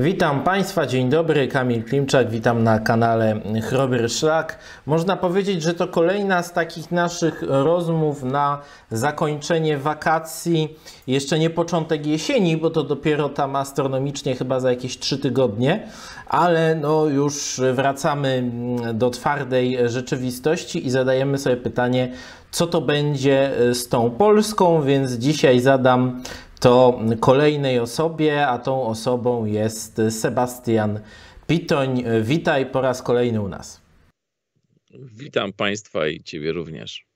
Witam Państwa, dzień dobry, Kamil Klimczak, witam na kanale Chrobry Szlak. Można powiedzieć, że to kolejna z takich naszych rozmów na zakończenie wakacji, jeszcze nie początek jesieni, bo to dopiero tam astronomicznie chyba za jakieś trzy tygodnie, ale no już wracamy mm, do twardej rzeczywistości i zadajemy sobie pytanie, co to będzie z tą Polską, więc dzisiaj zadam to kolejnej osobie, a tą osobą jest Sebastian Pitoń. Witaj po raz kolejny u nas. Witam Państwa i Ciebie również.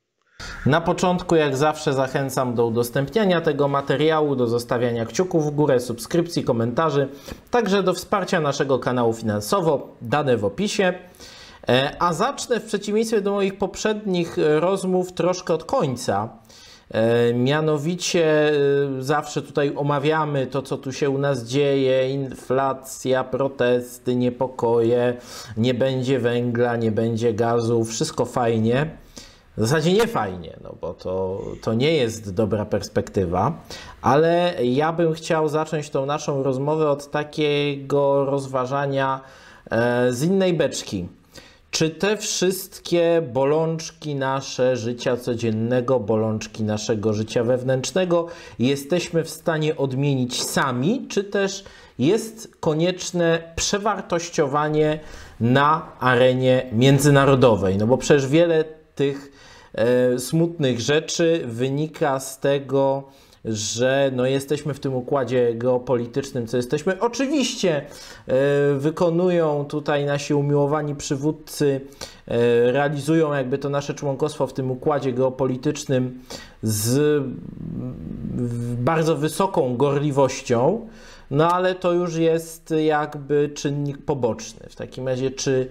Na początku, jak zawsze, zachęcam do udostępniania tego materiału, do zostawiania kciuków w górę, subskrypcji, komentarzy, także do wsparcia naszego kanału finansowo, dane w opisie. E, a zacznę w przeciwieństwie do moich poprzednich rozmów troszkę od końca E, mianowicie e, zawsze tutaj omawiamy to, co tu się u nas dzieje, inflacja, protesty, niepokoje, nie będzie węgla, nie będzie gazu, wszystko fajnie. W zasadzie nie fajnie, no bo to, to nie jest dobra perspektywa, ale ja bym chciał zacząć tą naszą rozmowę od takiego rozważania e, z innej beczki czy te wszystkie bolączki nasze życia codziennego, bolączki naszego życia wewnętrznego jesteśmy w stanie odmienić sami, czy też jest konieczne przewartościowanie na arenie międzynarodowej? No bo przecież wiele tych e, smutnych rzeczy wynika z tego, że no jesteśmy w tym układzie geopolitycznym, co jesteśmy. Oczywiście e, wykonują tutaj nasi umiłowani przywódcy, e, realizują jakby to nasze członkostwo w tym układzie geopolitycznym z bardzo wysoką gorliwością. No ale to już jest jakby czynnik poboczny. W takim razie, czy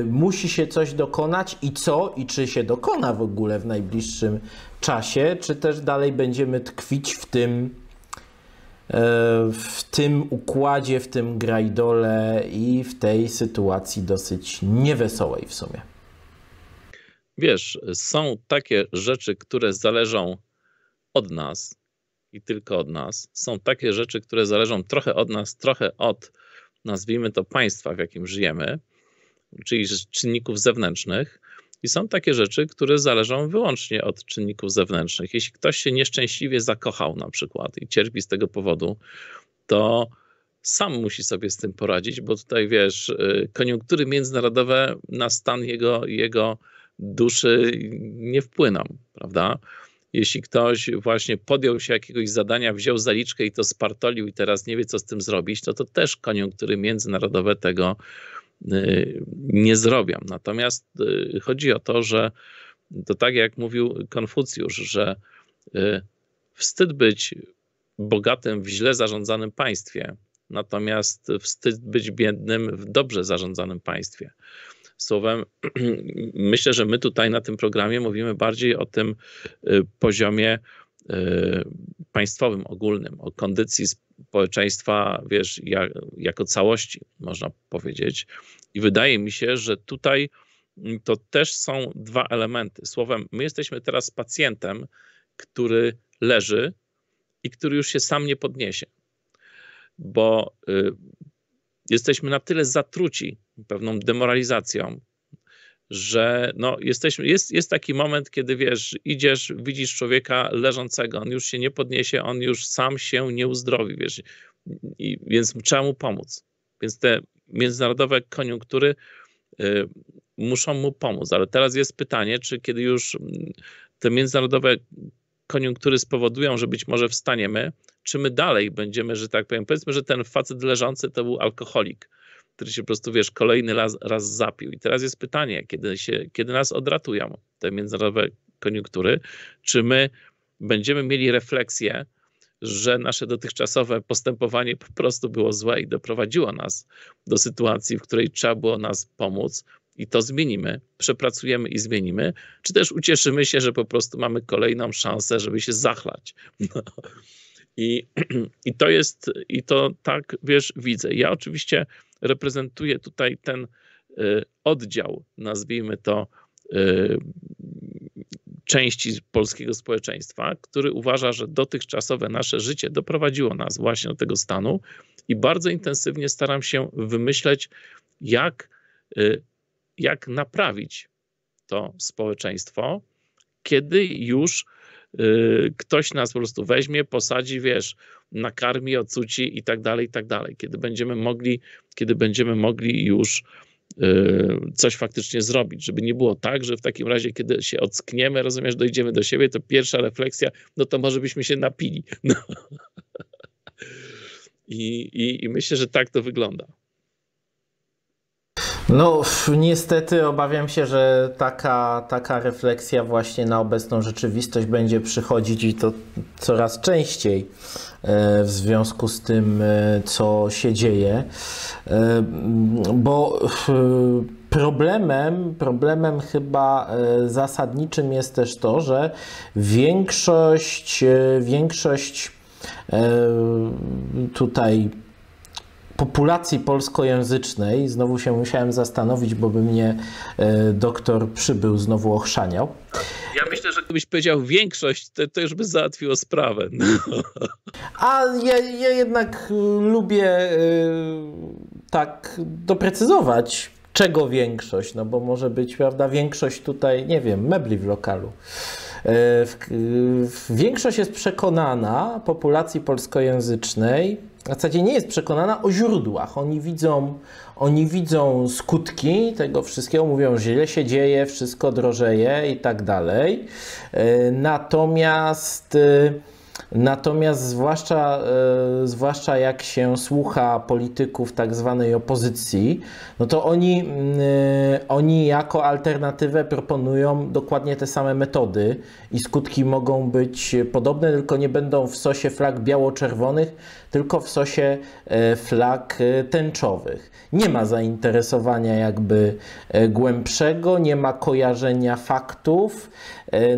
Y, musi się coś dokonać i co i czy się dokona w ogóle w najbliższym czasie, czy też dalej będziemy tkwić w tym y, w tym układzie, w tym grajdole i w tej sytuacji dosyć niewesołej w sumie. Wiesz, są takie rzeczy, które zależą od nas i tylko od nas. Są takie rzeczy, które zależą trochę od nas, trochę od, nazwijmy to, państwa, w jakim żyjemy czyli czynników zewnętrznych. I są takie rzeczy, które zależą wyłącznie od czynników zewnętrznych. Jeśli ktoś się nieszczęśliwie zakochał na przykład i cierpi z tego powodu, to sam musi sobie z tym poradzić, bo tutaj wiesz, y, koniunktury międzynarodowe na stan jego, jego duszy nie wpłyną, prawda? Jeśli ktoś właśnie podjął się jakiegoś zadania, wziął zaliczkę i to spartolił i teraz nie wie, co z tym zrobić, to to też koniunktury międzynarodowe tego Y, nie zrobią. Natomiast y, chodzi o to, że to tak jak mówił Konfucjusz, że y, wstyd być bogatym w źle zarządzanym państwie, natomiast wstyd być biednym w dobrze zarządzanym państwie. Słowem, myślę, że my tutaj na tym programie mówimy bardziej o tym poziomie państwowym, ogólnym, o kondycji społeczeństwa, wiesz, jak, jako całości, można powiedzieć. I wydaje mi się, że tutaj mm, to też są dwa elementy. Słowem, my jesteśmy teraz pacjentem, który leży i który już się sam nie podniesie, bo y, jesteśmy na tyle zatruci pewną demoralizacją, że no, jesteśmy, jest, jest taki moment, kiedy wiesz, idziesz, widzisz człowieka leżącego, on już się nie podniesie, on już sam się nie uzdrowi, wiesz, i, więc trzeba mu pomóc. Więc te międzynarodowe koniunktury y, muszą mu pomóc, ale teraz jest pytanie, czy kiedy już mm, te międzynarodowe koniunktury spowodują, że być może wstaniemy, czy my dalej będziemy, że tak powiem, powiedzmy, że ten facet leżący to był alkoholik, który się po prostu, wiesz, kolejny raz, raz zapił. I teraz jest pytanie, kiedy, się, kiedy nas odratują te międzynarodowe koniunktury, czy my będziemy mieli refleksję, że nasze dotychczasowe postępowanie po prostu było złe i doprowadziło nas do sytuacji, w której trzeba było nas pomóc i to zmienimy, przepracujemy i zmienimy, czy też ucieszymy się, że po prostu mamy kolejną szansę, żeby się zachlać. No. I, I to jest, i to tak, wiesz, widzę. Ja oczywiście reprezentuje tutaj ten y, oddział, nazwijmy to, y, części polskiego społeczeństwa, który uważa, że dotychczasowe nasze życie doprowadziło nas właśnie do tego stanu i bardzo intensywnie staram się wymyśleć, jak, y, jak naprawić to społeczeństwo, kiedy już Y, ktoś nas po prostu weźmie, posadzi, wiesz, nakarmi, ocuci i tak dalej, i tak dalej. Kiedy będziemy mogli, kiedy będziemy mogli już y, coś faktycznie zrobić, żeby nie było tak, że w takim razie, kiedy się ockniemy, rozumiesz, dojdziemy do siebie, to pierwsza refleksja, no to może byśmy się napili. No. I, i, I myślę, że tak to wygląda. No, niestety obawiam się, że taka, taka refleksja właśnie na obecną rzeczywistość będzie przychodzić i to coraz częściej e, w związku z tym, e, co się dzieje, e, bo Problemem, problemem chyba zasadniczym jest też to, że większość, większość tutaj populacji polskojęzycznej, znowu się musiałem zastanowić, bo by mnie e, doktor przybył znowu ochrzaniał. Ja myślę, że gdybyś powiedział większość, to, to już by załatwiło sprawę. No. A ja, ja jednak e, lubię e, tak doprecyzować, czego większość, no bo może być, prawda, większość tutaj, nie wiem, mebli w lokalu. Większość jest przekonana populacji polskojęzycznej, w zasadzie nie jest przekonana o źródłach. Oni widzą, oni widzą skutki tego wszystkiego, mówią, że źle się dzieje, wszystko drożeje i tak dalej. E, natomiast e, Natomiast zwłaszcza, e, zwłaszcza jak się słucha polityków tak zwanej opozycji, no to oni, oni jako alternatywę proponują dokładnie te same metody i skutki mogą być podobne, tylko nie będą w sosie flag biało-czerwonych, tylko w sosie e, flag e, tęczowych. Nie ma zainteresowania jakby e, głębszego, nie ma kojarzenia faktów,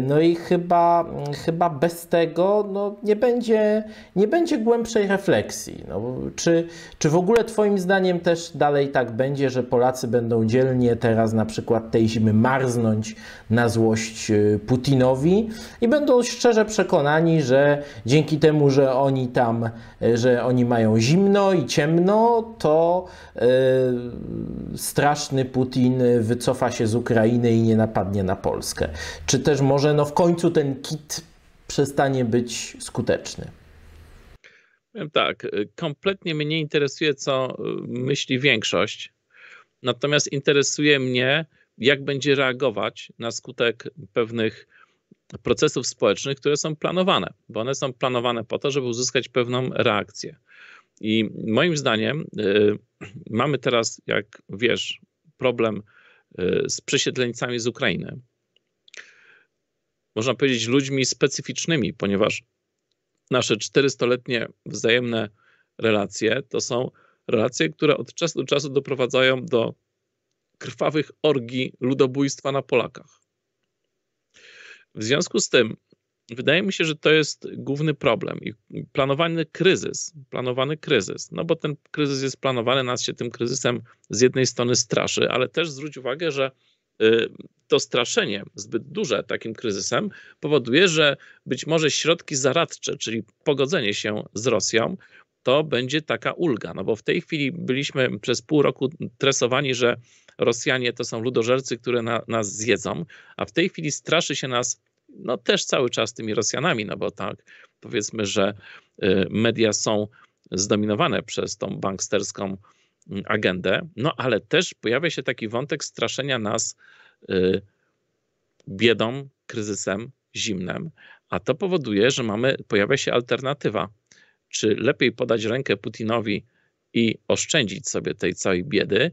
no i chyba, mm, chyba bez tego no, nie, będzie, nie będzie głębszej refleksji. No, czy, czy w ogóle Twoim zdaniem też dalej tak będzie, że Polacy będą dzielnie teraz na przykład tej zimy marznąć na złość Putinowi i będą szczerze przekonani, że dzięki temu, że oni tam, że oni mają zimno i ciemno, to e, straszny Putin wycofa się z Ukrainy i nie napadnie na Polskę. Czy też może no, w końcu ten kit przestanie być skuteczny? Wiem tak, e, kompletnie mnie nie interesuje, co e, myśli większość. Natomiast interesuje mnie, jak będzie reagować na skutek pewnych procesów społecznych, które są planowane, bo one są planowane po to, żeby uzyskać pewną reakcję. I moim zdaniem y, mamy teraz, jak wiesz, problem y, z przesiedleńcami z Ukrainy. Można powiedzieć ludźmi specyficznymi, ponieważ nasze 400-letnie wzajemne relacje to są relacje, które od czasu do czasu doprowadzają do krwawych orgii ludobójstwa na Polakach. W związku z tym, wydaje mi się, że to jest główny problem. I planowany kryzys, planowany kryzys, no bo ten kryzys jest planowany, nas się tym kryzysem z jednej strony straszy, ale też zwróć uwagę, że y, to straszenie zbyt duże takim kryzysem powoduje, że być może środki zaradcze, czyli pogodzenie się z Rosją, to będzie taka ulga. No bo w tej chwili byliśmy przez pół roku tresowani, że Rosjanie to są ludożercy, które na, nas zjedzą, a w tej chwili straszy się nas no, też cały czas tymi Rosjanami, no bo tak powiedzmy, że y, media są zdominowane przez tą banksterską mm, agendę, no ale też pojawia się taki wątek straszenia nas y, biedą, kryzysem, zimnem, a to powoduje, że mamy, pojawia się alternatywa. Czy lepiej podać rękę Putinowi i oszczędzić sobie tej całej biedy,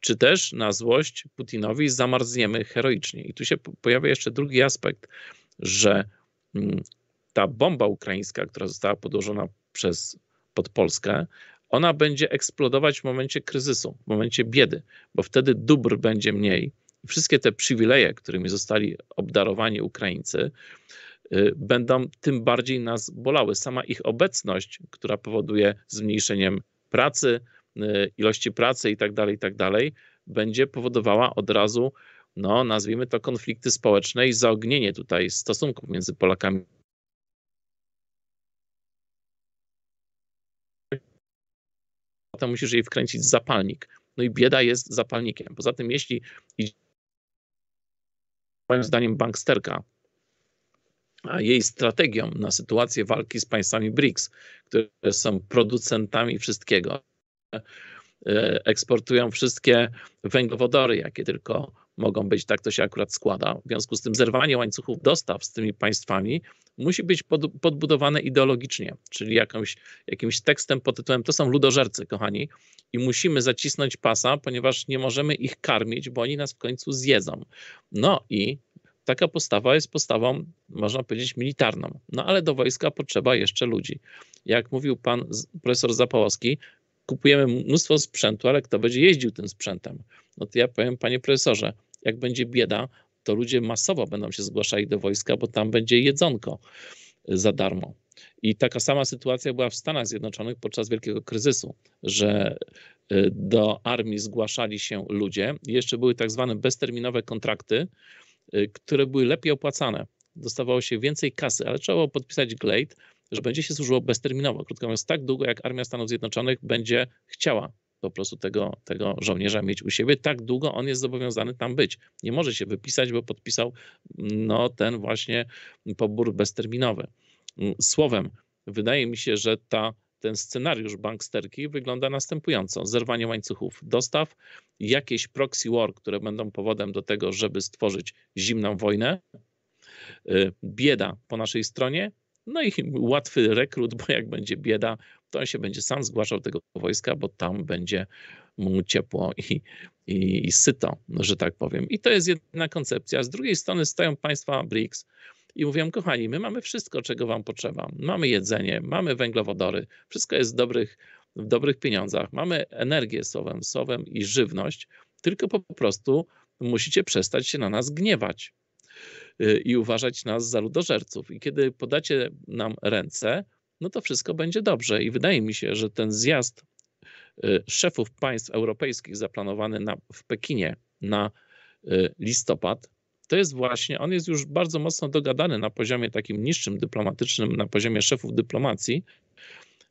czy też na złość Putinowi zamarzniemy heroicznie. I tu się pojawia jeszcze drugi aspekt, że mm, ta bomba ukraińska, która została podłożona przez, pod Polskę, ona będzie eksplodować w momencie kryzysu, w momencie biedy, bo wtedy dóbr będzie mniej. Wszystkie te przywileje, którymi zostali obdarowani Ukraińcy, y, będą tym bardziej nas bolały. Sama ich obecność, która powoduje zmniejszeniem pracy, Y, ilości pracy i tak dalej, i tak dalej, będzie powodowała od razu, no nazwijmy to konflikty społeczne i zaognienie tutaj stosunków między Polakami to musisz jej wkręcić zapalnik. No i bieda jest zapalnikiem. Poza tym, jeśli moim zdaniem, banksterka, a jej strategią na sytuację walki z państwami BRICS, które są producentami wszystkiego, E, eksportują wszystkie węglowodory, jakie tylko mogą być, tak to się akurat składa. W związku z tym zerwanie łańcuchów dostaw z tymi państwami musi być pod, podbudowane ideologicznie, czyli jakąś, jakimś tekstem pod tytułem to są ludożercy, kochani, i musimy zacisnąć pasa, ponieważ nie możemy ich karmić, bo oni nas w końcu zjedzą. No i taka postawa jest postawą, można powiedzieć, militarną. No ale do wojska potrzeba jeszcze ludzi. Jak mówił pan profesor Zapałowski, kupujemy mnóstwo sprzętu, ale kto będzie jeździł tym sprzętem? No to ja powiem, panie profesorze, jak będzie bieda, to ludzie masowo będą się zgłaszali do wojska, bo tam będzie jedzonko za darmo. I taka sama sytuacja była w Stanach Zjednoczonych podczas wielkiego kryzysu, że y, do armii zgłaszali się ludzie. Jeszcze były tak zwane bezterminowe kontrakty, y, które były lepiej opłacane. Dostawało się więcej kasy, ale trzeba było podpisać glade, że będzie się służyło bezterminowo, krótko mówiąc, tak długo, jak Armia Stanów Zjednoczonych będzie chciała po prostu tego, tego żołnierza mieć u siebie, tak długo on jest zobowiązany tam być. Nie może się wypisać, bo podpisał no, ten właśnie pobór bezterminowy. Mm, słowem, wydaje mi się, że ta ten scenariusz banksterki wygląda następująco. Zerwanie łańcuchów dostaw, jakieś proxy war, które będą powodem do tego, żeby stworzyć zimną wojnę, y, bieda po naszej stronie, no i łatwy rekrut, bo jak będzie bieda, to on się będzie sam zgłaszał tego wojska, bo tam będzie mu ciepło i, i, i syto, że tak powiem. I to jest jedna koncepcja. Z drugiej strony stoją państwa BRICS i mówią, kochani, my mamy wszystko, czego wam potrzeba. Mamy jedzenie, mamy węglowodory, wszystko jest w dobrych, w dobrych pieniądzach, mamy energię słowem, słowem i żywność, tylko po prostu musicie przestać się na nas gniewać. Y, i uważać nas za ludożerców. I kiedy podacie nam ręce, no to wszystko będzie dobrze. I wydaje mi się, że ten zjazd y, szefów państw europejskich zaplanowany na, w Pekinie na y, listopad, to jest właśnie, on jest już bardzo mocno dogadany na poziomie takim niższym dyplomatycznym, na poziomie szefów dyplomacji,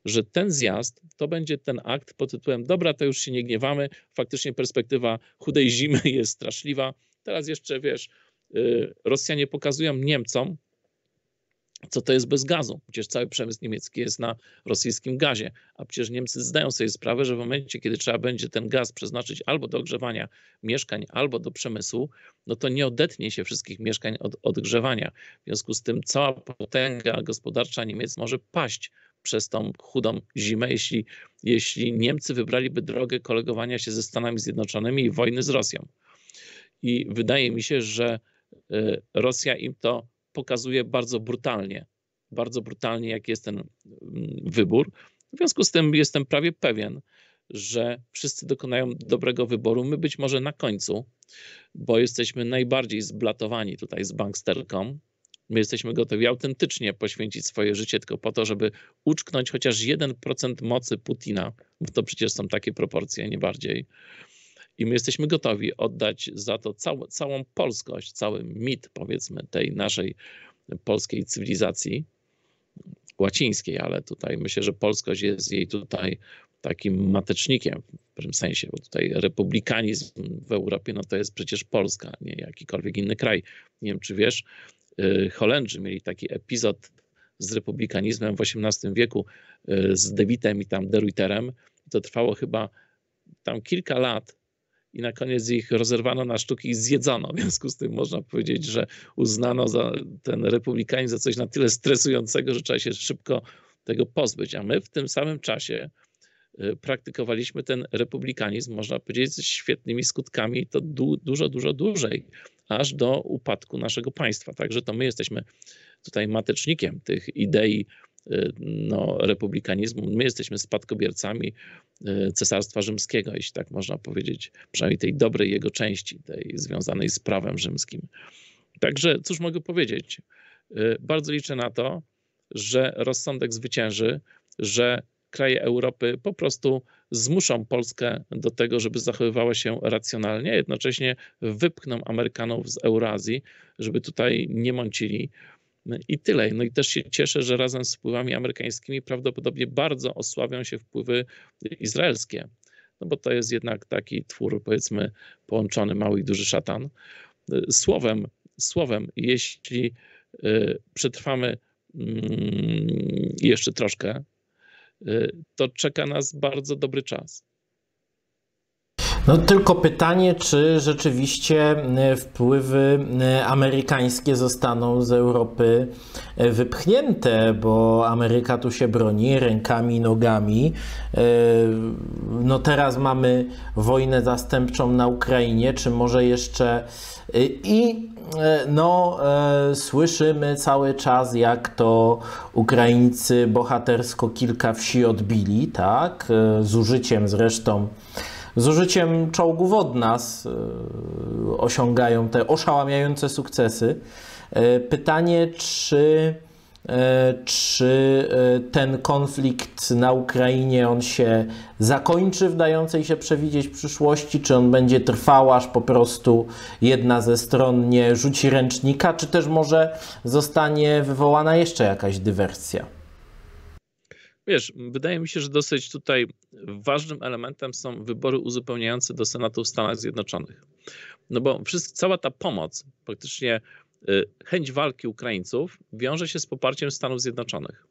że ten zjazd to będzie ten akt pod tytułem: Dobra, to już się nie gniewamy, faktycznie perspektywa chudej zimy jest straszliwa. Teraz jeszcze wiesz, Y, Rosjanie pokazują Niemcom, co to jest bez gazu. Przecież cały przemysł niemiecki jest na rosyjskim gazie, a przecież Niemcy zdają sobie sprawę, że w momencie, kiedy trzeba będzie ten gaz przeznaczyć albo do ogrzewania mieszkań, albo do przemysłu, no to nie odetnie się wszystkich mieszkań od odgrzewania. W związku z tym cała potęga gospodarcza Niemiec może paść przez tą chudą zimę, jeśli, jeśli Niemcy wybraliby drogę kolegowania się ze Stanami Zjednoczonymi i wojny z Rosją. I wydaje mi się, że Y, Rosja im to pokazuje bardzo brutalnie, bardzo brutalnie, jaki jest ten mm, wybór. W związku z tym jestem prawie pewien, że wszyscy dokonają dobrego wyboru. My być może na końcu, bo jesteśmy najbardziej zblatowani tutaj z banksterką. My jesteśmy gotowi autentycznie poświęcić swoje życie tylko po to, żeby uczknąć chociaż 1% mocy Putina, bo to przecież są takie proporcje, nie bardziej. I my jesteśmy gotowi oddać za to cał, całą polskość, cały mit, powiedzmy, tej naszej polskiej cywilizacji łacińskiej, ale tutaj myślę, że polskość jest jej tutaj takim matecznikiem w pewnym sensie, bo tutaj republikanizm w Europie, no to jest przecież Polska, nie jakikolwiek inny kraj. Nie wiem, czy wiesz, y, Holendrzy mieli taki epizod z republikanizmem w XVIII wieku y, z Dewitem i tam De To trwało chyba tam kilka lat, i na koniec ich rozerwano na sztuki i zjedzono. W związku z tym można powiedzieć, że uznano za ten republikanizm za coś na tyle stresującego, że trzeba się szybko tego pozbyć. A my w tym samym czasie y, praktykowaliśmy ten republikanizm, można powiedzieć, z świetnymi skutkami, to du dużo, dużo dłużej, aż do upadku naszego państwa. Także to my jesteśmy tutaj matecznikiem tych idei Y, no, republikanizmu. My jesteśmy spadkobiercami y, Cesarstwa Rzymskiego, jeśli tak można powiedzieć, przynajmniej tej dobrej jego części, tej związanej z prawem rzymskim. Także cóż mogę powiedzieć? Y, bardzo liczę na to, że rozsądek zwycięży, że kraje Europy po prostu zmuszą Polskę do tego, żeby zachowywała się racjonalnie, jednocześnie wypchną Amerykanów z Eurazji, żeby tutaj nie mącili i tyle. No i też się cieszę, że razem z wpływami amerykańskimi prawdopodobnie bardzo osłabią się wpływy izraelskie, no bo to jest jednak taki twór, powiedzmy, połączony mały i duży szatan. Słowem, słowem, jeśli y, przetrwamy mm, jeszcze troszkę, y, to czeka nas bardzo dobry czas. No tylko pytanie, czy rzeczywiście e, wpływy e, amerykańskie zostaną z Europy e, wypchnięte, bo Ameryka tu się broni rękami, nogami. No teraz mamy wojnę zastępczą na Ukrainie, czy może jeszcze i no, słyszymy cały czas, jak to Ukraińcy bohatersko kilka wsi odbili, tak? z użyciem zresztą z użyciem czołgów od nas e, osiągają te oszałamiające sukcesy. E, pytanie, czy, e, czy ten konflikt na Ukrainie on się zakończy w dającej się przewidzieć przyszłości, czy on będzie trwał, aż po prostu jedna ze stron nie rzuci ręcznika, czy też może zostanie wywołana jeszcze jakaś dywersja? wiesz, wydaje mi się, że dosyć tutaj ważnym elementem są wybory uzupełniające do Senatu w Stanach Zjednoczonych. No bo wszystko, cała ta pomoc, praktycznie y, chęć walki Ukraińców wiąże się z poparciem Stanów Zjednoczonych.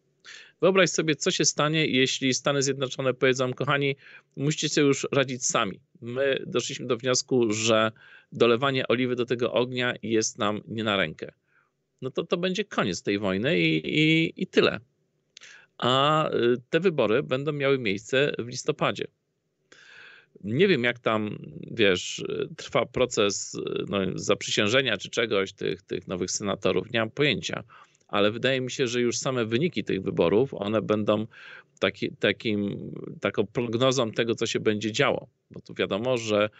Wyobraź sobie, co się stanie, jeśli Stany Zjednoczone powiedzą, kochani, musicie się już radzić sami. My doszliśmy do wniosku, że dolewanie oliwy do tego ognia jest nam nie na rękę. No to to będzie koniec tej wojny i, i, i tyle a y, te wybory będą miały miejsce w listopadzie. Nie wiem, jak tam, wiesz, y, trwa proces y, no, zaprzysiężenia czy czegoś tych, tych nowych senatorów, nie mam pojęcia, ale wydaje mi się, że już same wyniki tych wyborów, one będą taki, takim, taką prognozą tego, co się będzie działo. Bo tu wiadomo, że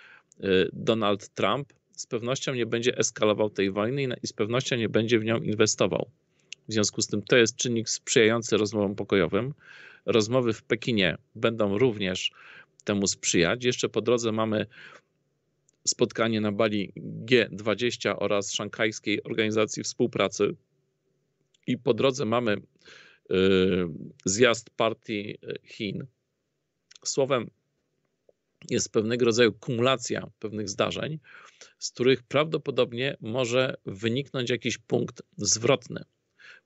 Donald Trump z pewnością nie będzie eskalował tej wojny i z pewnością nie będzie w nią inwestował. W związku z tym to jest czynnik sprzyjający rozmowom pokojowym. Rozmowy w Pekinie będą również temu sprzyjać. Jeszcze po drodze mamy spotkanie na Bali G20 oraz Szanghajskiej Organizacji Współpracy. I po drodze mamy y, zjazd partii y, Chin. Słowem, jest pewnego rodzaju kumulacja pewnych zdarzeń, z których prawdopodobnie może wyniknąć jakiś punkt zwrotny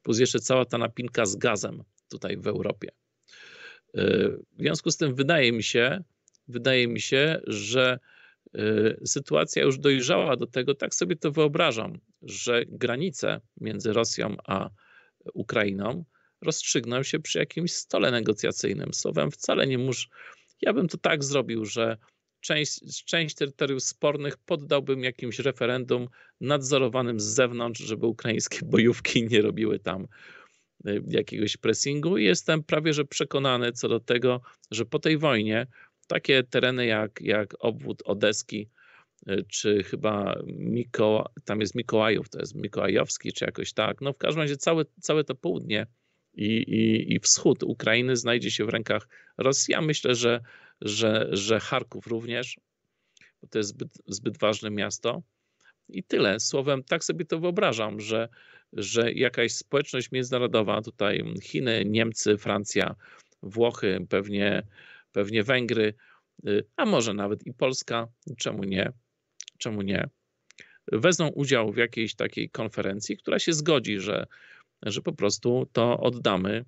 plus jeszcze cała ta napinka z gazem tutaj w Europie. Y, w związku z tym wydaje mi się, wydaje mi się, że y, sytuacja już dojrzała do tego, tak sobie to wyobrażam, że granice między Rosją a Ukrainą rozstrzygną się przy jakimś stole negocjacyjnym. Słowem, wcale nie muszę. Ja bym to tak zrobił, że część, część terytoriów spornych poddałbym jakimś referendum nadzorowanym z zewnątrz, żeby ukraińskie bojówki nie robiły tam y, jakiegoś pressingu. I jestem prawie że przekonany co do tego, że po tej wojnie takie tereny jak, jak obwód Odeski, y, czy chyba Mikoła, tam jest Mikołajów, to jest Mikołajowski, czy jakoś tak. No w każdym razie całe, całe to południe i, i, i wschód Ukrainy znajdzie się w rękach Rosji. Ja myślę, że że, że Charków również, bo to jest zbyt, zbyt ważne miasto. I tyle. Słowem, tak sobie to wyobrażam, że, że jakaś społeczność międzynarodowa, tutaj Chiny, Niemcy, Francja, Włochy, pewnie, pewnie Węgry, y, a może nawet i Polska, czemu nie, czemu nie, wezmą udział w jakiejś takiej konferencji, która się zgodzi, że, że po prostu to oddamy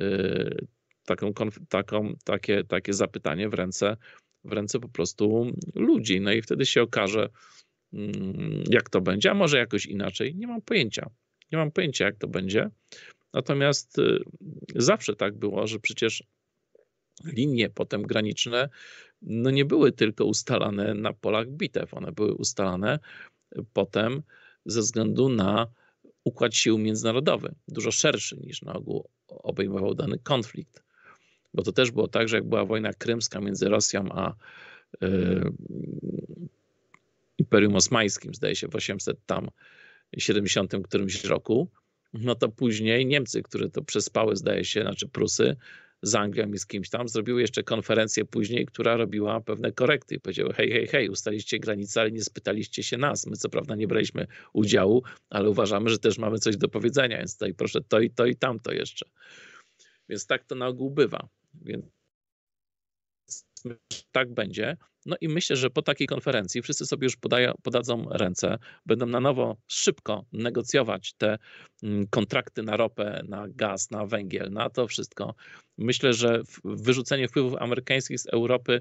y, taką, taką, takie, takie zapytanie w ręce, w ręce po prostu ludzi. No i wtedy się okaże, mm, jak to będzie, a może jakoś inaczej. Nie mam pojęcia. Nie mam pojęcia, jak to będzie. Natomiast y, zawsze tak było, że przecież linie potem graniczne no nie były tylko ustalane na polach bitew, one były ustalane potem ze względu na układ sił międzynarodowy, dużo szerszy niż na ogół obejmował dany konflikt bo to też było tak, że jak była wojna krymska między Rosją a e, Imperium Osmańskim, zdaje się w 800 tam 70 którymś roku, no to później Niemcy, które to przespały, zdaje się, znaczy Prusy, z Anglią i z kimś tam, zrobiły jeszcze konferencję później, która robiła pewne korekty i powiedziały, hej, hej, hej, ustaliście granice, ale nie spytaliście się nas. My co prawda nie braliśmy udziału, ale uważamy, że też mamy coś do powiedzenia, więc tutaj proszę to i to i tamto jeszcze. Więc tak to na ogół bywa. Więc tak będzie. No i myślę, że po takiej konferencji wszyscy sobie już podają, podadzą ręce, będą na nowo szybko negocjować te mm, kontrakty na ropę, na gaz, na węgiel, na to wszystko. Myślę, że wyrzucenie wpływów amerykańskich z Europy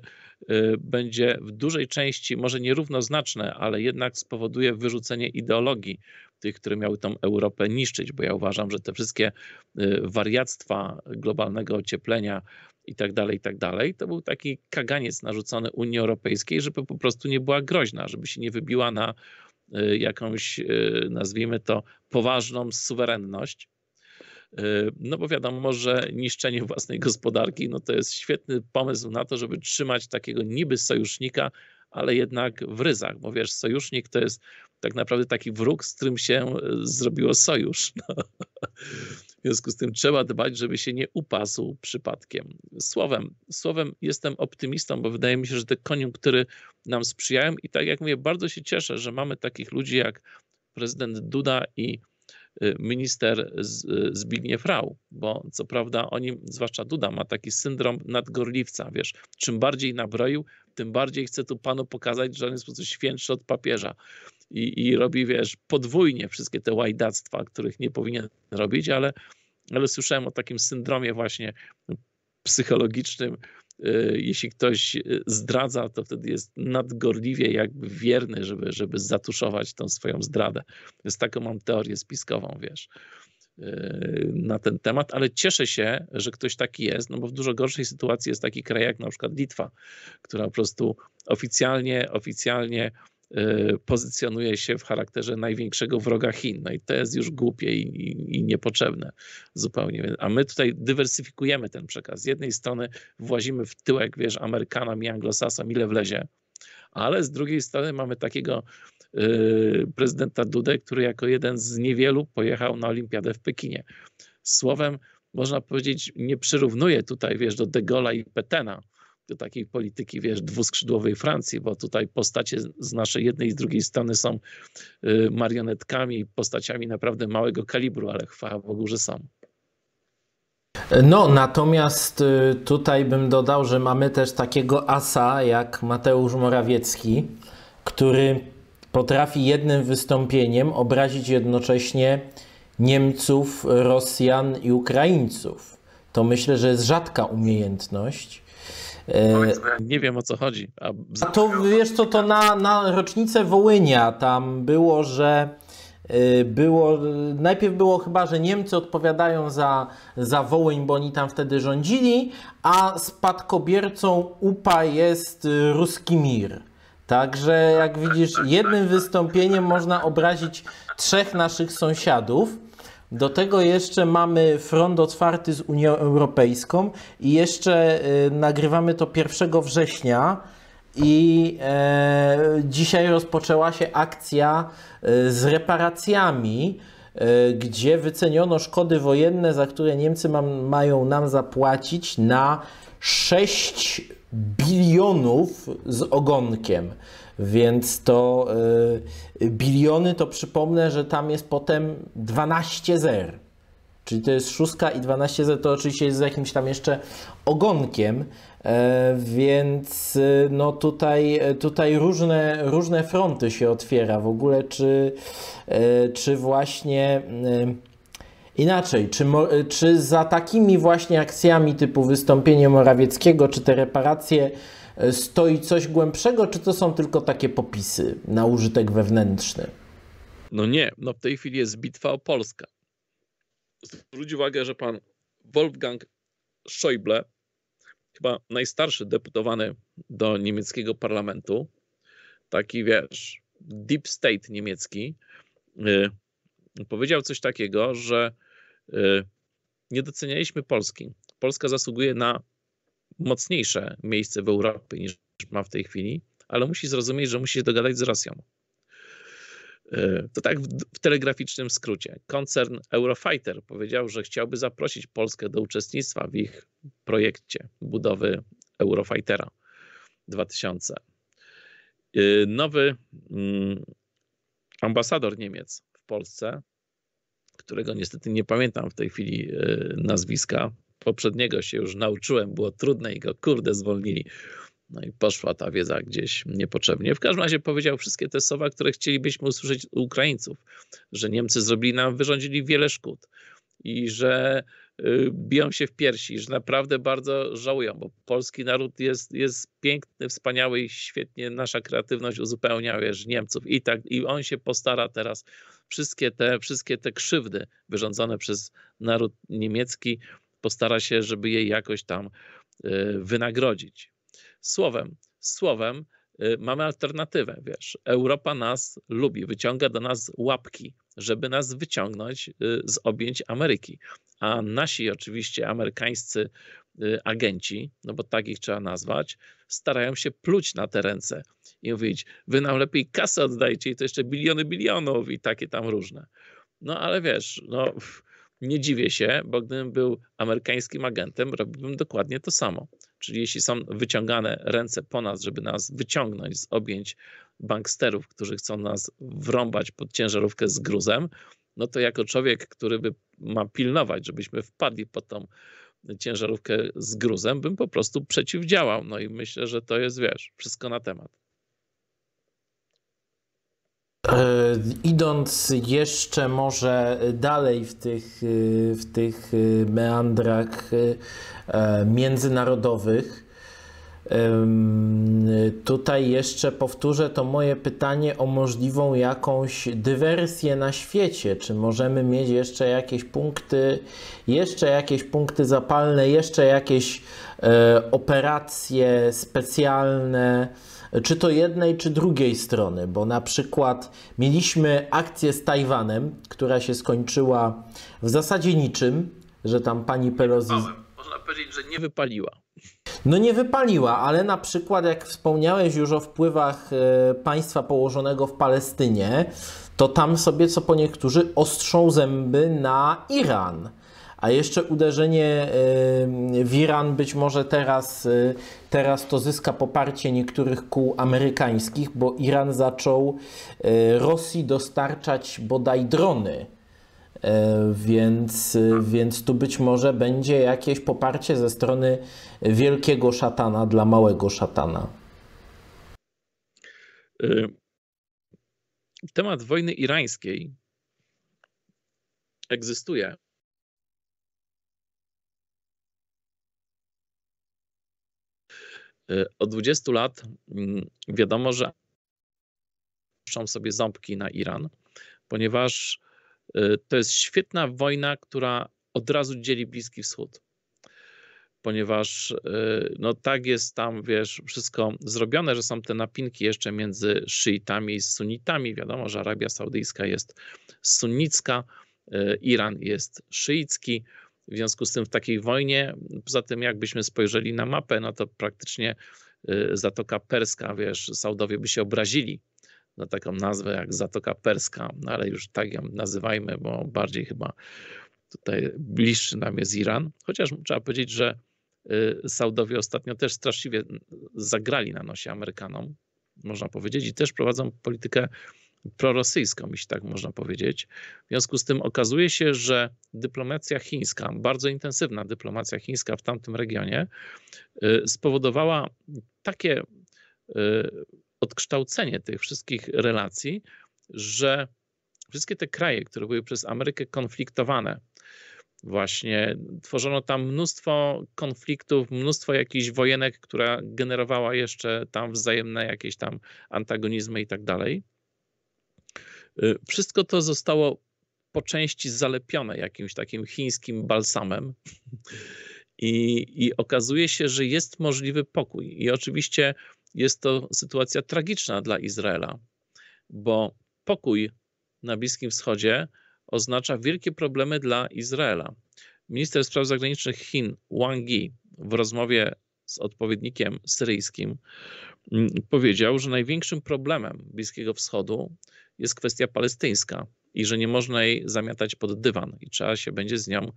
y, będzie w dużej części może nierównoznaczne, ale jednak spowoduje wyrzucenie ideologii tych, które miały tą Europę niszczyć, bo ja uważam, że te wszystkie y, wariactwa globalnego ocieplenia i tak dalej, i tak dalej, to był taki kaganiec narzucony Unii Europejskiej, żeby po prostu nie była groźna, żeby się nie wybiła na y, jakąś, y, nazwijmy to, poważną suwerenność. No bo wiadomo, że niszczenie własnej gospodarki no to jest świetny pomysł na to, żeby trzymać takiego niby sojusznika ale jednak w ryzach, bo wiesz, sojusznik to jest tak naprawdę taki wróg, z którym się e, zrobiło sojusz. No. W związku z tym trzeba dbać, żeby się nie upasł przypadkiem. Słowem, słowem jestem optymistą, bo wydaje mi się, że te koniunktury nam sprzyjają i tak jak mówię, bardzo się cieszę, że mamy takich ludzi jak prezydent Duda i Y, minister y, Zbigniew Rau, bo co prawda oni, zwłaszcza Duda, ma taki syndrom nadgorliwca, wiesz, czym bardziej nabroił, tym bardziej chce tu panu pokazać, że on jest po prostu świętszy od papieża. I, I robi, wiesz, podwójnie wszystkie te łajdactwa, których nie powinien robić, ale, ale słyszałem o takim syndromie właśnie psychologicznym, Y, jeśli ktoś y, zdradza, to wtedy jest nadgorliwie jakby wierny, żeby, żeby zatuszować tą swoją zdradę. Więc taką mam teorię spiskową, wiesz, y, na ten temat, ale cieszę się, że ktoś taki jest, no bo w dużo gorszej sytuacji jest taki kraj jak na przykład Litwa, która po prostu oficjalnie, oficjalnie Y, pozycjonuje się w charakterze największego wroga Chin. No i to jest już głupie i, i, i niepotrzebne zupełnie. A my tutaj dywersyfikujemy ten przekaz. Z jednej strony włazimy w tyłek, wiesz, Amerykanom i Anglosasom, ile wlezie, ale z drugiej strony mamy takiego yy, prezydenta Dudę, który jako jeden z niewielu pojechał na olimpiadę w Pekinie. Słowem, można powiedzieć, nie przyrównuje tutaj, wiesz, do De Gaulle'a i Petena, do takiej polityki, wiesz, dwuskrzydłowej Francji, bo tutaj postacie z naszej jednej i z drugiej strony są y, marionetkami, postaciami naprawdę małego kalibru, ale chwała Bogu, że są. No, natomiast y, tutaj bym dodał, że mamy też takiego asa jak Mateusz Morawiecki, który potrafi jednym wystąpieniem obrazić jednocześnie Niemców, Rosjan i Ukraińców. To myślę, że jest rzadka umiejętność. E, nie wiem o co chodzi. A, a to wiesz co, to na, na rocznicę Wołynia tam było, że e, było, najpierw było chyba, że Niemcy odpowiadają za, za Wołyń, bo oni tam wtedy rządzili, a spadkobiercą UPA jest ruski mir. Także jak widzisz, jednym wystąpieniem można obrazić trzech naszych sąsiadów. Do tego jeszcze mamy front otwarty z Unią Europejską i jeszcze y, nagrywamy to 1 września. I e, dzisiaj rozpoczęła się akcja y, z reparacjami, e, gdzie wyceniono szkody wojenne, za które Niemcy mam, mają nam zapłacić na 6 bilionów z ogonkiem. Więc to y, biliony to przypomnę, że tam jest potem 12 zer. Czyli to jest szóstka i 12 zer to oczywiście jest z jakimś tam jeszcze ogonkiem, e, więc y, no tutaj, e, tutaj różne, różne fronty się otwiera w ogóle, czy, e, czy właśnie y, Inaczej, czy, czy, za takimi właśnie akcjami typu wystąpienie Morawieckiego, czy te reparacje E, stoi coś głębszego, czy to są tylko takie popisy na użytek wewnętrzny? No nie, no w tej chwili jest bitwa o Polskę. Zwróć uwagę, że pan Wolfgang Schäuble, chyba najstarszy deputowany do niemieckiego parlamentu, taki wiesz, deep state niemiecki, yy, powiedział coś takiego, że yy, nie docenialiśmy Polski. Polska zasługuje na mocniejsze miejsce w Europie niż ma w tej chwili, ale musi zrozumieć, że musi się dogadać z Rosją. E, to tak w telegraficznym skrócie. Koncern Eurofighter powiedział, że chciałby zaprosić Polskę do uczestnictwa w ich projekcie budowy Eurofightera 2000. E, nowy mm, ambasador Niemiec w Polsce, którego niestety nie pamiętam w tej chwili e, nazwiska, poprzedniego się już nauczyłem, było trudne i go kurde zwolnili. No i poszła ta wiedza gdzieś niepotrzebnie. W każdym razie powiedział wszystkie te słowa, które chcielibyśmy usłyszeć u Ukraińców, że Niemcy zrobili nam, wyrządzili wiele szkód i że y, biją się w piersi, że naprawdę bardzo żałują, bo polski naród jest, jest piękny, wspaniały i świetnie nasza kreatywność uzupełnia wiesz, Niemców i tak i on się postara teraz wszystkie te, wszystkie te krzywdy wyrządzone przez naród niemiecki postara się, żeby jej jakoś tam e, wynagrodzić. Słowem, słowem, e, mamy alternatywę, wiesz. Europa nas lubi, wyciąga do nas łapki, żeby nas wyciągnąć e, z objęć Ameryki. A nasi oczywiście amerykańscy agenci, no bo tak ich trzeba nazwać, starają się pluć na te ręce i mówić, wy nam lepiej kasę oddajcie i to jeszcze biliony bilionów i takie tam różne. No ale wiesz, no nie dziwię się, bo gdybym był amerykańskim agentem, robiłbym dokładnie to samo. Czyli jeśli są wyciągane ręce po nas, żeby nas wyciągnąć z objęć banksterów, którzy chcą nas wrąbać pod ciężarówkę z gruzem, no to jako człowiek, który by ma pilnować, żebyśmy wpadli pod tą ciężarówkę z gruzem, bym po prostu przeciwdziałał. No i myślę, że to jest, wiesz, wszystko na temat. E, idąc jeszcze może dalej w tych, e, w tych e, meandrach międzynarodowych, tutaj jeszcze powtórzę to moje pytanie o możliwą jakąś dywersję na świecie. Czy możemy mieć jeszcze jakieś punkty, jeszcze jakieś punkty zapalne, jeszcze jakieś operacje specjalne? czy to jednej, czy drugiej strony, bo na przykład mieliśmy akcję z Tajwanem, która się skończyła w zasadzie niczym, że tam pani Pelosi. Można powiedzieć, że nie wypaliła. No nie wypaliła, ale na przykład jak wspomniałeś już o wpływach e, państwa położonego w Palestynie, to tam sobie co po niektórzy ostrzą zęby na Iran a jeszcze uderzenie w Iran być może teraz, y, teraz to zyska poparcie niektórych kół amerykańskich, bo Iran zaczął y, Rosji dostarczać bodaj drony. E, więc, y, więc tu być może będzie jakieś poparcie ze strony wielkiego szatana dla małego szatana. Temat wojny irańskiej egzystuje Y, od 20 lat mm, wiadomo, że puszczą sobie ząbki na Iran, ponieważ y, to jest świetna wojna, która od razu dzieli Bliski Wschód. Ponieważ y, no, tak jest tam, wiesz, wszystko zrobione, że są te napinki jeszcze między szyitami i sunnitami. Wiadomo, że Arabia Saudyjska jest sunnicka, Iran jest szyicki w związku z tym w takiej wojnie, poza tym jakbyśmy spojrzeli na mapę, no to praktycznie y, Zatoka Perska, wiesz, Saudowie by się obrazili na taką nazwę jak Zatoka Perska, no ale już tak ją nazywajmy, bo bardziej chyba tutaj bliższy nam jest Iran. Chociaż trzeba powiedzieć, że y, Saudowie ostatnio też straszliwie zagrali na nosie Amerykanom, można powiedzieć, i też prowadzą politykę prorosyjską, jeśli tak można powiedzieć. W związku z tym okazuje się, że dyplomacja chińska, bardzo intensywna dyplomacja chińska w tamtym regionie, y, spowodowała takie y, odkształcenie tych wszystkich relacji, że wszystkie te kraje, które były przez Amerykę konfliktowane, właśnie tworzono tam mnóstwo konfliktów, mnóstwo jakichś wojenek, która generowała jeszcze tam wzajemne jakieś tam antagonizmy i tak dalej. Y, wszystko to zostało po części zalepione jakimś takim chińskim balsamem. I, I okazuje się, że jest możliwy pokój. I oczywiście jest to sytuacja tragiczna dla Izraela, bo pokój na Bliskim Wschodzie oznacza wielkie problemy dla Izraela. Minister spraw zagranicznych Chin Wang Yi w rozmowie z odpowiednikiem syryjskim Mm, powiedział, że największym problemem Bliskiego Wschodu jest kwestia palestyńska i że nie można jej zamiatać pod dywan i trzeba się będzie z nią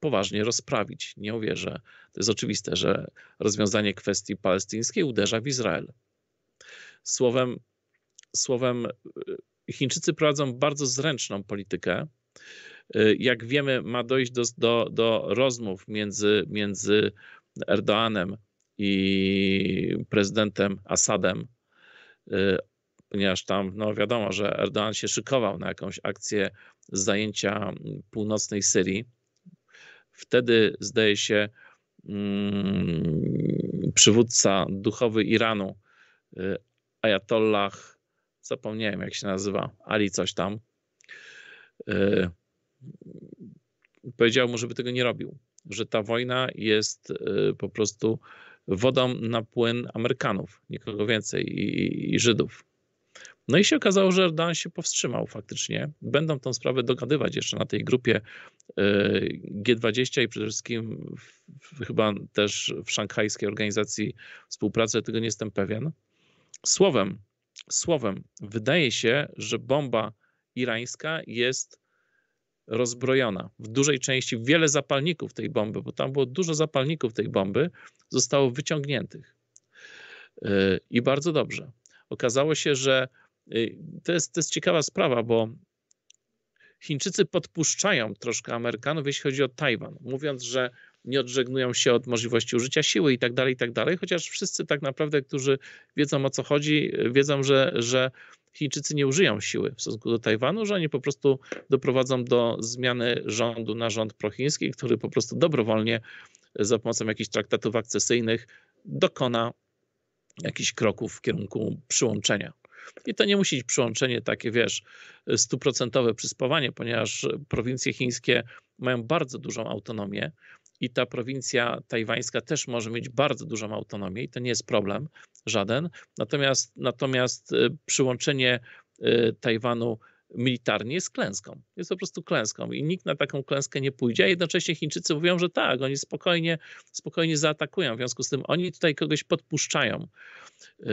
poważnie rozprawić. Nie uwierzę. To jest oczywiste, że rozwiązanie kwestii palestyńskiej uderza w Izrael. Słowem, słowem y, Chińczycy prowadzą bardzo zręczną politykę. Y, jak wiemy, ma dojść do, do, do rozmów między, między Erdoanem i prezydentem Assadem, y, ponieważ tam, no wiadomo, że Erdogan się szykował na jakąś akcję zajęcia północnej Syrii. Wtedy, zdaje się, mm, przywódca duchowy Iranu, y, Ayatollah, zapomniałem jak się nazywa, Ali coś tam, y, powiedział mu, żeby tego nie robił, że ta wojna jest po prostu wodą na płyn Amerykanów, nikogo więcej, i, i Żydów. No i się okazało, że Erdogan się powstrzymał faktycznie. Będą tą sprawę dogadywać jeszcze na tej grupie e, G20 i przede wszystkim w, chyba też w szanghajskiej organizacji współpracy, tego nie jestem pewien. Słowem, słowem, wydaje się, że bomba irańska jest rozbrojona. W dużej części wiele zapalników tej bomby, bo tam było dużo zapalników tej bomby, zostało wyciągniętych. E, I bardzo dobrze. Okazało się, że e, to jest, to jest ciekawa sprawa, bo Chińczycy podpuszczają troszkę Amerykanów, jeśli chodzi o Tajwan, mówiąc, że nie odżegnują się od możliwości użycia siły i tak dalej, i tak dalej, chociaż wszyscy tak naprawdę, którzy wiedzą o co chodzi, wiedzą, że, że Chińczycy nie użyją siły w stosunku do Tajwanu, że oni po prostu doprowadzą do zmiany rządu na rząd prochiński, który po prostu dobrowolnie za pomocą jakichś traktatów akcesyjnych dokona jakichś kroków w kierunku przyłączenia. I to nie musi być przyłączenie takie, wiesz, stuprocentowe przyspawanie, ponieważ prowincje chińskie mają bardzo dużą autonomię i ta prowincja tajwańska też może mieć bardzo dużą autonomię i to nie jest problem żaden. Natomiast, natomiast y, przyłączenie y, Tajwanu militarnie jest klęską. Jest po prostu klęską i nikt na taką klęskę nie pójdzie. A jednocześnie Chińczycy mówią, że tak, oni spokojnie, spokojnie zaatakują. W związku z tym oni tutaj kogoś podpuszczają. Y,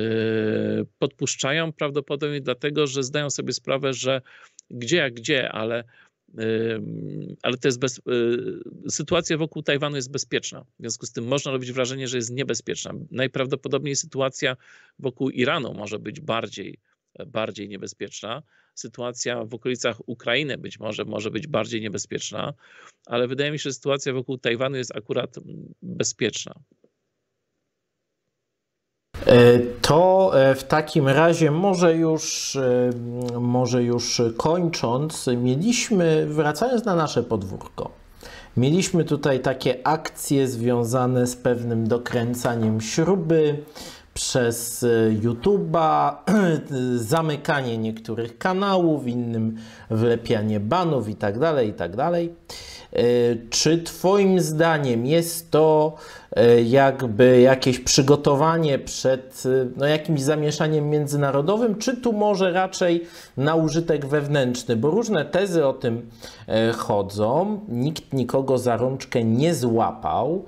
podpuszczają prawdopodobnie dlatego, że zdają sobie sprawę, że gdzie jak gdzie, ale ale to jest bez... Y, sytuacja wokół Tajwanu jest bezpieczna. W związku z tym można robić wrażenie, że jest niebezpieczna. Najprawdopodobniej sytuacja wokół Iranu może być bardziej, bardziej niebezpieczna. Sytuacja w okolicach Ukrainy być może może być bardziej niebezpieczna, ale wydaje mi się, że sytuacja wokół Tajwanu jest akurat mm, bezpieczna. E, to e, w takim razie może już, e, może już kończąc, mieliśmy, wracając na nasze podwórko, mieliśmy tutaj takie akcje związane z pewnym dokręcaniem śruby przez YouTube'a, zamykanie niektórych kanałów, innym wlepianie banów itd., tak itd. Tak czy Twoim zdaniem jest to E, jakby jakieś przygotowanie przed e, no, jakimś zamieszaniem międzynarodowym, czy tu może raczej na użytek wewnętrzny, bo różne tezy o tym e, chodzą. Nikt nikogo za rączkę nie złapał.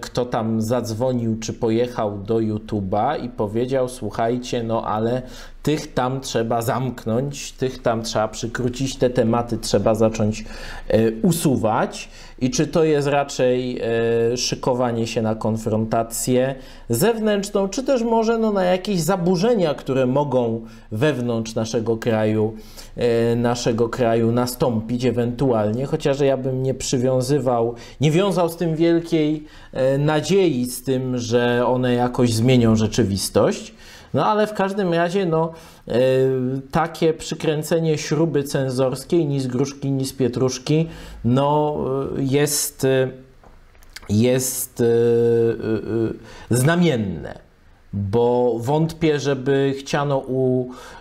Kto tam zadzwonił, czy pojechał do YouTube'a i powiedział: Słuchajcie, no ale tych tam trzeba zamknąć, tych tam trzeba przykrócić, te tematy trzeba zacząć usuwać i czy to jest raczej e, szykowanie się na konfrontację zewnętrzną, czy też może no, na jakieś zaburzenia, które mogą wewnątrz naszego kraju, e, naszego kraju nastąpić ewentualnie, chociaż ja bym nie przywiązywał, nie wiązał z tym wielkiej e, nadziei, z tym, że one jakoś zmienią rzeczywistość. No ale w każdym razie no, e, takie przykręcenie śruby cenzorskiej ni z gruszki, ni z pietruszki no, e, jest, e, jest znamienne bo wątpię, żeby chciano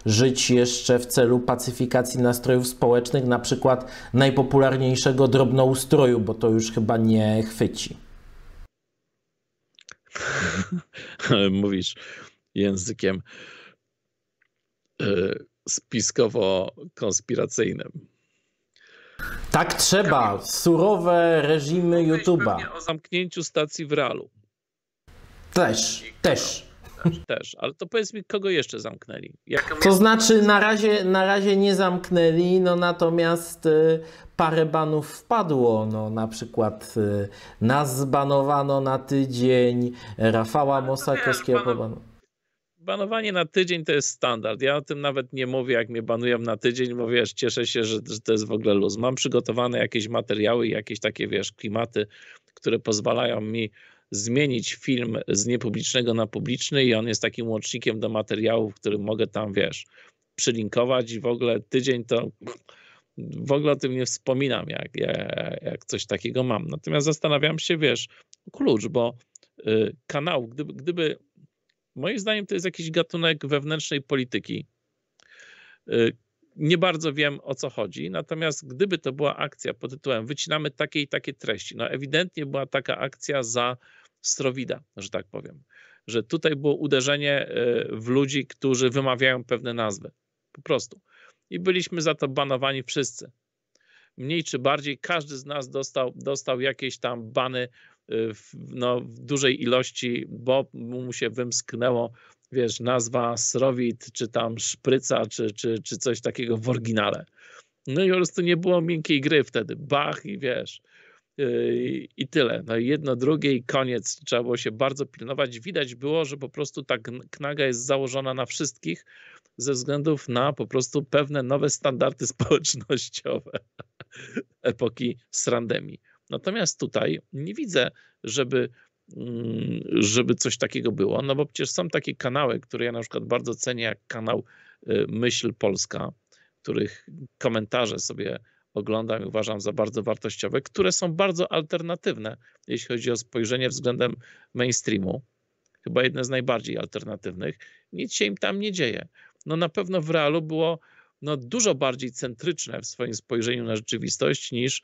użyć jeszcze w celu pacyfikacji nastrojów społecznych na przykład najpopularniejszego drobnoustroju, bo to już chyba nie chwyci. Mówisz językiem e, spiskowo-konspiracyjnym. Tak trzeba. Surowe reżimy YouTube'a. O zamknięciu stacji w realu. Też, też. Też, ale to powiedz mi, kogo jeszcze zamknęli? to znaczy, na razie, na razie nie zamknęli, no natomiast y, parę banów wpadło. No, na przykład y, nas zbanowano na tydzień, Rafała Mosakowskiego no, banowanie na tydzień to jest standard. Ja o tym nawet nie mówię, jak mnie banują na tydzień, bo wiesz, cieszę się, że, że to jest w ogóle luz. Mam przygotowane jakieś materiały jakieś takie, wiesz, klimaty, które pozwalają mi zmienić film z niepublicznego na publiczny i on jest takim łącznikiem do materiałów, który mogę tam, wiesz, przylinkować i w ogóle tydzień to w ogóle o tym nie wspominam, jak, jak coś takiego mam. Natomiast zastanawiam się, wiesz, klucz, bo y, kanał, gdyby, gdyby Moim zdaniem to jest jakiś gatunek wewnętrznej polityki. Y, nie bardzo wiem o co chodzi, natomiast gdyby to była akcja pod tytułem wycinamy takie i takie treści, no ewidentnie była taka akcja za Strowida, że tak powiem, że tutaj było uderzenie y, w ludzi, którzy wymawiają pewne nazwy, po prostu. I byliśmy za to banowani wszyscy. Mniej czy bardziej każdy z nas dostał, dostał jakieś tam bany Y, w, no, w dużej ilości, bo mu się wymsknęło wiesz, nazwa srowit, czy tam szpryca, czy, czy, czy coś takiego w oryginale. No i po prostu nie było miękkiej gry wtedy. Bach i wiesz. Y, I tyle. No i jedno, drugie i koniec. Trzeba było się bardzo pilnować. Widać było, że po prostu ta knaga jest założona na wszystkich ze względów na po prostu pewne nowe standardy społecznościowe epoki srandemii. Natomiast tutaj nie widzę, żeby mm, żeby coś takiego było, no bo przecież są takie kanały, które ja na przykład bardzo cenię, jak kanał y, Myśl Polska, których komentarze sobie oglądam i uważam za bardzo wartościowe, które są bardzo alternatywne, jeśli chodzi o spojrzenie względem mainstreamu. Chyba jedne z najbardziej alternatywnych. Nic się im tam nie dzieje. No na pewno w realu było no, dużo bardziej centryczne w swoim spojrzeniu na rzeczywistość niż,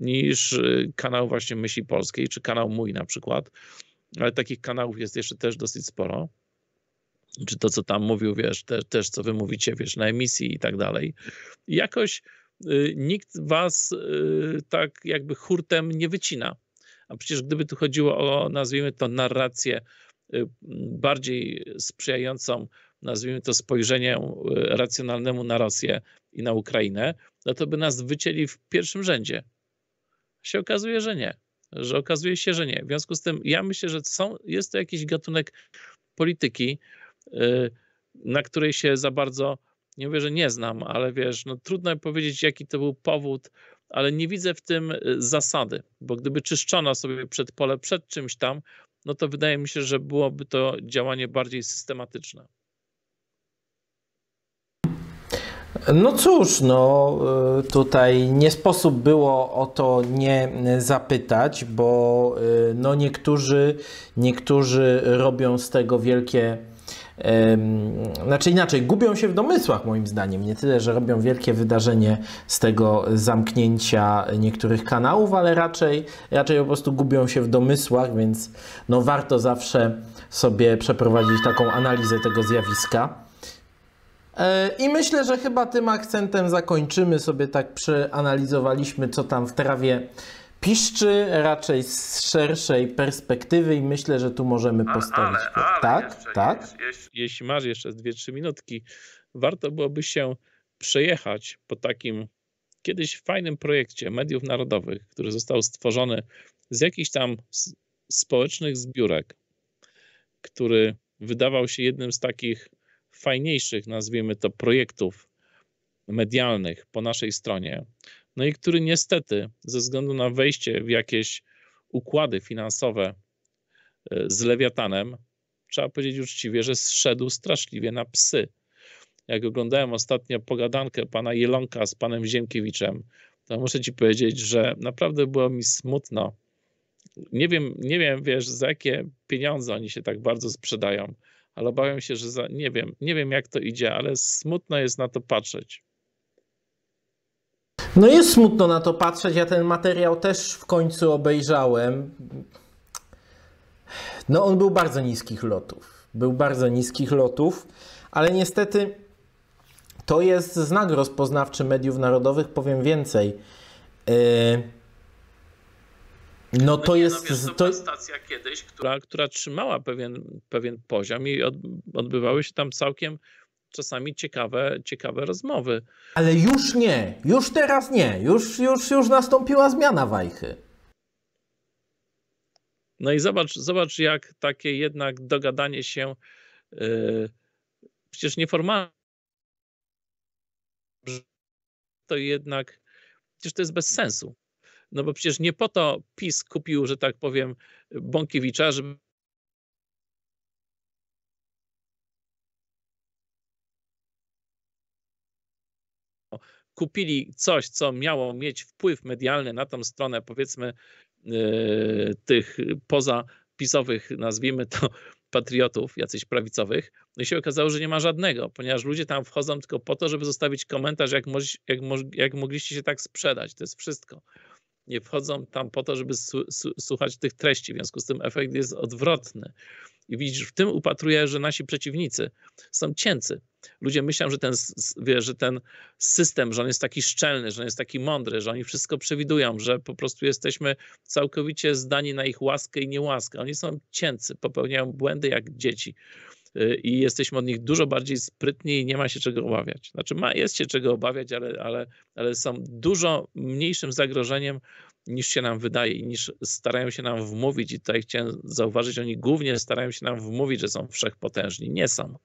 niż y, kanał właśnie Myśli Polskiej, czy kanał mój na przykład. Ale takich kanałów jest jeszcze też dosyć sporo. Czy to, co tam mówił, wiesz, te, też co wy mówicie, wiesz, na emisji i tak dalej. Jakoś y, nikt was y, tak jakby hurtem nie wycina. A przecież gdyby tu chodziło o, nazwijmy to, narrację y, bardziej sprzyjającą nazwijmy to spojrzenie y, racjonalnemu na Rosję i na Ukrainę, no to by nas wycięli w pierwszym rzędzie się okazuje, że nie. Że okazuje się, że nie. W związku z tym ja myślę, że są, jest to jakiś gatunek polityki, y, na której się za bardzo, nie mówię, że nie znam, ale wiesz, no trudno powiedzieć, jaki to był powód, ale nie widzę w tym y, zasady, bo gdyby czyszczono sobie przed pole przed czymś tam, no to wydaje mi się, że byłoby to działanie bardziej systematyczne. No cóż, no y, tutaj nie sposób było o to nie y, zapytać, bo y, no niektórzy, niektórzy robią z tego wielkie znaczy inaczej, gubią się w domysłach moim zdaniem. Nie tyle, że robią wielkie wydarzenie z tego zamknięcia niektórych kanałów, ale raczej, raczej po prostu gubią się w domysłach, więc no warto zawsze sobie przeprowadzić taką analizę tego zjawiska. E, I myślę, że chyba tym akcentem zakończymy sobie tak przeanalizowaliśmy, co tam w trawie piszczy, raczej z szerszej perspektywy i myślę, że tu możemy A, postawić. Ale, ale tak, jeszcze, tak. Jeśli, jeśli masz jeszcze 2 trzy minutki, warto byłoby się przejechać po takim kiedyś fajnym projekcie mediów narodowych, który został stworzony z jakichś tam społecznych zbiórek, który wydawał się jednym z takich fajniejszych, nazwijmy to, projektów medialnych po naszej stronie, no i który niestety ze względu na wejście w jakieś układy finansowe e, z Lewiatanem, trzeba powiedzieć uczciwie, że zszedł straszliwie na psy. Jak oglądałem ostatnio pogadankę pana Jelonka z panem Ziemkiewiczem, to muszę ci powiedzieć, że naprawdę było mi smutno. Nie wiem, nie wiem, wiesz, za jakie pieniądze oni się tak bardzo sprzedają ale obawiam się, że za, nie wiem, nie wiem jak to idzie, ale smutno jest na to patrzeć. No jest smutno na to patrzeć. Ja ten materiał też w końcu obejrzałem. No on był bardzo niskich lotów. Był bardzo niskich lotów, ale niestety to jest znak rozpoznawczy mediów narodowych, powiem więcej. Yy no, to nie, jest. No to, stacja kiedyś, która, która trzymała pewien, pewien poziom i odbywały się tam całkiem czasami ciekawe, ciekawe rozmowy. Ale już nie, już teraz nie, już, już, już nastąpiła zmiana wajchy. No i zobacz, zobacz jak takie jednak dogadanie się yy, przecież nieformalne to jednak przecież to jest bez sensu. No bo przecież nie po to PiS kupił, że tak powiem, Bąkiewicza, żeby kupili coś, co miało mieć wpływ medialny na tą stronę, powiedzmy, yy, tych poza pisowych, nazwijmy to, patriotów, jacyś prawicowych, no i się okazało, że nie ma żadnego, ponieważ ludzie tam wchodzą tylko po to, żeby zostawić komentarz, jak, jak, jak mogliście się tak sprzedać. To jest wszystko nie wchodzą tam po to, żeby słuchać tych treści. W związku z tym efekt jest odwrotny. I widzisz, w tym upatruję, że nasi przeciwnicy są cięcy. Ludzie myślą, że ten, wie, że ten system, że on jest taki szczelny, że on jest taki mądry, że oni wszystko przewidują, że po prostu jesteśmy całkowicie zdani na ich łaskę i niełaskę. Oni są cięcy, popełniają błędy jak dzieci. Y, i jesteśmy od nich dużo bardziej sprytni i nie ma się czego obawiać. Znaczy, ma, jest się czego obawiać, ale, ale, ale są dużo mniejszym zagrożeniem niż się nam wydaje i niż starają się nam wmówić. I tutaj chciałem zauważyć, oni głównie starają się nam wmówić, że są wszechpotężni. Nie są.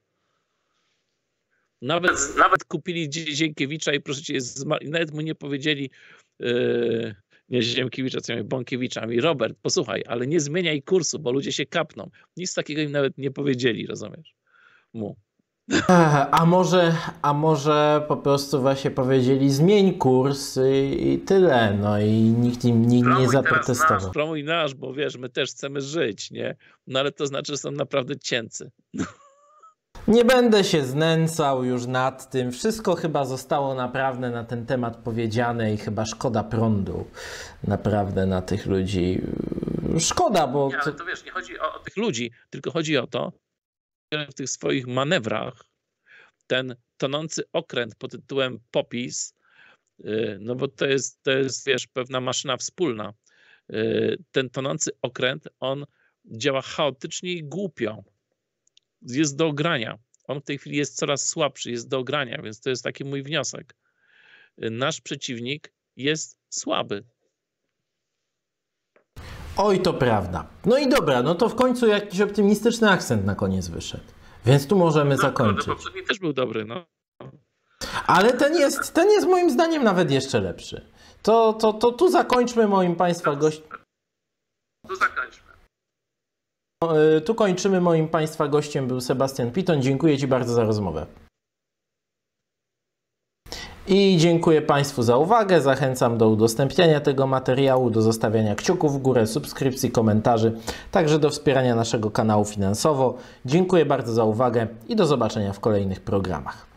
Nawet, nawet kupili dziękiewicza i proszę cię, nawet mu nie powiedzieli, yy, Ziemkiewicza, co miałem Bąkiewiczami. Robert, posłuchaj, ale nie zmieniaj kursu, bo ludzie się kapną. Nic takiego im nawet nie powiedzieli, rozumiesz? Mu. A może, a może po prostu właśnie powiedzieli zmień kurs i, i tyle, no i nikt im nie zaprotestował. Nasz, promuj nasz, bo wiesz, my też chcemy żyć, nie? No ale to znaczy, że są naprawdę cięcy. Nie będę się znęcał już nad tym. Wszystko chyba zostało naprawdę na ten temat powiedziane i chyba szkoda prądu naprawdę na tych ludzi. Szkoda, bo... Nie, ale to wiesz, nie chodzi o, o tych ludzi, tylko chodzi o to, że w tych swoich manewrach ten tonący okręt pod tytułem popis, y, no bo to jest, to jest wiesz, pewna maszyna wspólna. Y, ten tonący okręt, on działa chaotycznie i głupio jest do ogrania. On w tej chwili jest coraz słabszy, jest do ogrania, więc to jest taki mój wniosek. Nasz przeciwnik jest słaby. Oj, to prawda. No i dobra, no to w końcu jakiś optymistyczny akcent na koniec wyszedł. Więc tu możemy no, zakończyć. No, poprzedni też był dobry, no. Ale ten jest, ten jest moim zdaniem nawet jeszcze lepszy. To, to, to tu zakończmy moim Państwa gość. Tu zakończmy. E, tu kończymy. Moim Państwa gościem był Sebastian Piton. Dziękuję Ci bardzo za rozmowę. I dziękuję Państwu za uwagę. Zachęcam do udostępniania tego materiału, do zostawiania kciuków w górę, subskrypcji, komentarzy, także do wspierania naszego kanału finansowo. Dziękuję bardzo za uwagę i do zobaczenia w kolejnych programach.